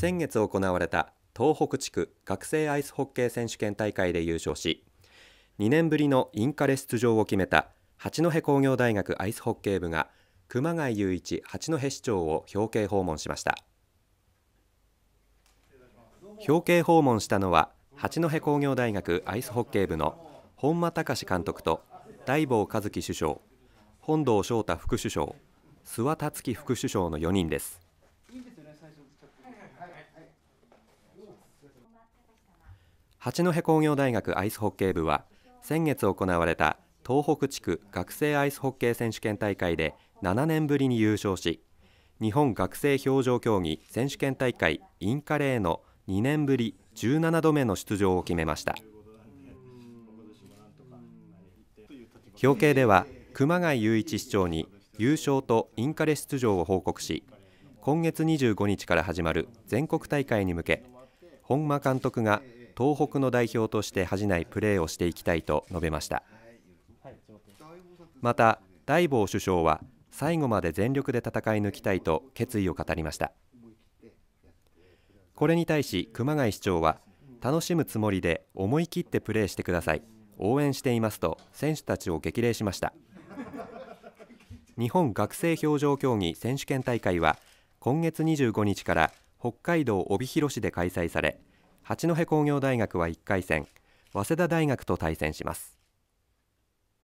先月行われた東北地区学生アイスホッケー選手権大会で優勝し2年ぶりのインカレ出場を決めた八戸工業大学アイスホッケー部が熊谷雄一八戸市長を表敬訪問しました表敬訪問したのは八戸工業大学アイスホッケー部の本間隆監督と大坊和樹首相本堂翔太副首相諏訪辰樹副首相の4人です八戸工業大学アイスホッケー部は先月行われた東北地区学生アイスホッケー選手権大会で7年ぶりに優勝し日本学生表情競技選手権大会インカレーの2年ぶり17度目の出場を決めました表敬では熊谷雄一市長に優勝とインカレ出場を報告し今月25日から始まる全国大会に向け本間監督が東北の代表として恥じないプレーをしていきたいと述べましたまた大坊首相は最後まで全力で戦い抜きたいと決意を語りましたこれに対し熊谷市長は楽しむつもりで思い切ってプレーしてください応援していますと選手たちを激励しました日本学生表情競技選手権大会は今月25日から北海道帯広市で開催され八戸工業大学は1回戦早稲田大学と対戦します